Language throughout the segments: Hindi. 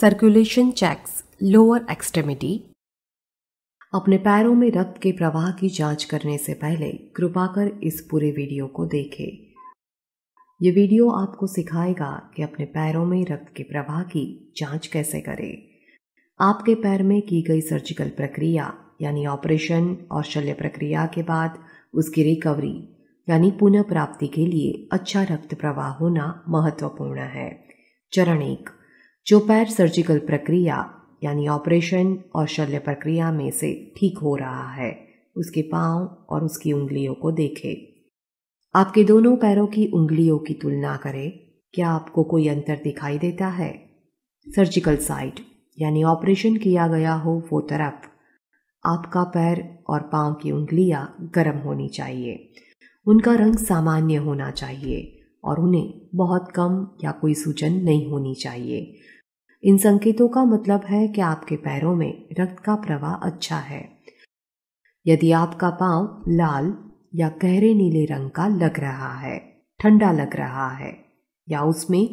सर्कुलेशन चेक्स लोअर एक्सट्रेमिटी अपने पैरों में रक्त के प्रवाह की जांच करने से पहले कृपा कर इस पूरे वीडियो को देखें ये वीडियो आपको सिखाएगा कि अपने पैरों में रक्त के प्रवाह की जांच कैसे करें आपके पैर में की गई सर्जिकल प्रक्रिया यानी ऑपरेशन और शल्य प्रक्रिया के बाद उसकी रिकवरी यानी पुनः प्राप्ति के लिए अच्छा रक्त प्रवाह होना महत्वपूर्ण है चरण एक जो पैर सर्जिकल प्रक्रिया यानी ऑपरेशन और शल्य प्रक्रिया में से ठीक हो रहा है उसके पांव और उसकी उंगलियों को देखे आपके दोनों पैरों की उंगलियों की तुलना करें क्या आपको कोई अंतर दिखाई देता है सर्जिकल साइट यानी ऑपरेशन किया गया हो वो तरफ आपका पैर और पांव की उंगलियां गर्म होनी चाहिए उनका रंग सामान्य होना चाहिए और उन्हें बहुत कम या कोई सूजन नहीं होनी चाहिए इन संकेतों का मतलब है कि आपके पैरों में रक्त का प्रवाह अच्छा है यदि आपका पांव लाल या गहरे नीले रंग का लग रहा है ठंडा लग रहा है या उसमें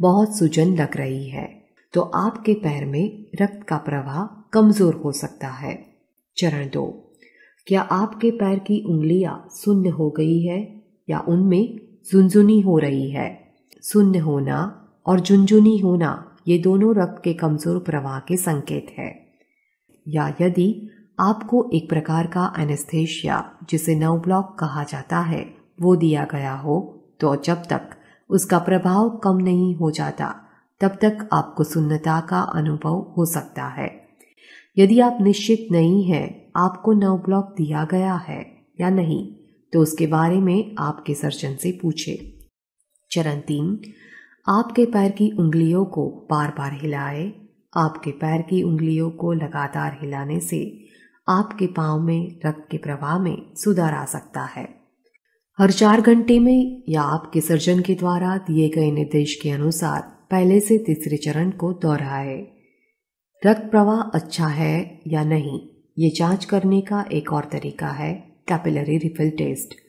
बहुत सूजन लग रही है तो आपके पैर में रक्त का प्रवाह कमजोर हो सकता है चरण दो क्या आपके पैर की उंगलियां सुन्न हो गई है या उनमें झुंझुनी हो रही है सुन्न होना और झुंझुनी होना ये दोनों रक्त के कमजोर प्रवाह के संकेत है या यदि आपको एक प्रकार का एनेस्थेशिया जिसे नव ब्लॉक कहा जाता है वो दिया गया हो तो जब तक उसका प्रभाव कम नहीं हो जाता तब तक आपको सुन्नता का अनुभव हो सकता है यदि आप निश्चित नहीं है आपको नव ब्लॉक दिया गया है या नहीं तो उसके बारे में आपके सर्जन से पूछे चरण तीन आपके पैर की उंगलियों को बार बार हिलाए आपके पैर की उंगलियों को लगातार हिलाने से आपके पाँव में रक्त के प्रवाह में सुधार आ सकता है हर चार घंटे में या आपके सर्जन के द्वारा दिए गए निर्देश के अनुसार पहले से तीसरे चरण को दोहराए रक्त प्रवाह अच्छा है या नहीं ये जांच करने का एक और तरीका है कैपिलरी रिफिल टेस्ट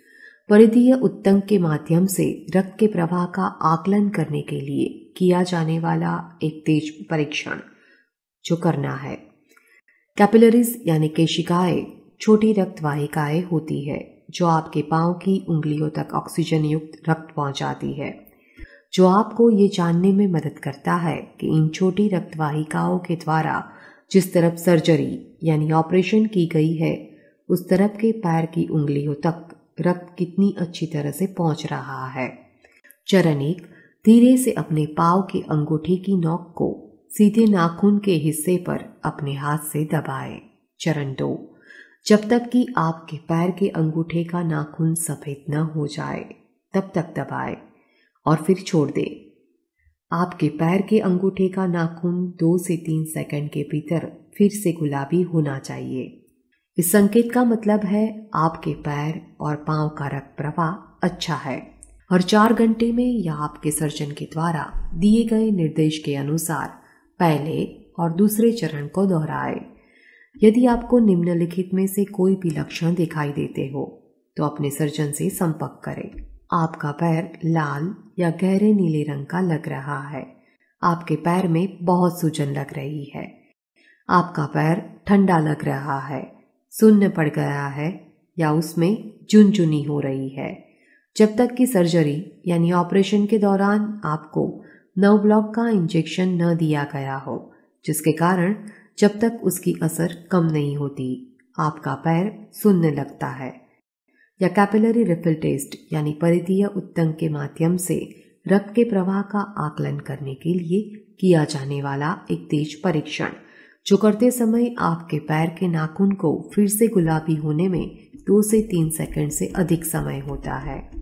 परिधीय उत्तंग के माध्यम से रक्त के प्रवाह का आकलन करने के लिए किया जाने वाला एक तेज परीक्षण जो करना है कैपिलरीज यानी केशिकाएं छोटी रक्त वाहिकाएं होती है जो आपके पांव की उंगलियों तक ऑक्सीजन युक्त रक्त पहुंचाती है जो आपको ये जानने में मदद करता है कि इन छोटी रक्त वाहिकाओं के द्वारा जिस तरफ सर्जरी यानी ऑपरेशन की गई है उस तरफ के पैर की उंगलियों तक रक्त कितनी अच्छी तरह से पहुंच रहा है चरण एक धीरे से अपने पाव के अंगूठे की नोक को सीधे नाखून के हिस्से पर अपने हाथ से दबाए चरण दो जब तक कि आपके पैर के अंगूठे का नाखून सफेद न हो जाए तब तक दबाए और फिर छोड़ दे आपके पैर के अंगूठे का नाखून दो से तीन सेकंड के भीतर फिर से गुलाबी होना चाहिए इस संकेत का मतलब है आपके पैर और पांव का रक्त प्रवाह अच्छा है हर चार घंटे में या आपके सर्जन के द्वारा दिए गए निर्देश के अनुसार पहले और दूसरे चरण को दोहराए यदि आपको निम्नलिखित में से कोई भी लक्षण दिखाई देते हो तो अपने सर्जन से संपर्क करें आपका पैर लाल या गहरे नीले रंग का लग रहा है आपके पैर में बहुत सूजन लग रही है आपका पैर ठंडा लग रहा है सुन्न पड़ गया है या उसमें चुनचुनी हो रही है जब तक कि सर्जरी यानी ऑपरेशन के दौरान आपको नव ब्लॉक का इंजेक्शन न दिया गया हो जिसके कारण जब तक उसकी असर कम नहीं होती आपका पैर सुनने लगता है या कैपिलरी रिफिल टेस्ट यानी परिधीय उत्तंग के माध्यम से रक्त के प्रवाह का आकलन करने के लिए किया जाने वाला एक तेज परीक्षण जो करते समय आपके पैर के नाखून को फिर से गुलाबी होने में दो से तीन सेकंड से अधिक समय होता है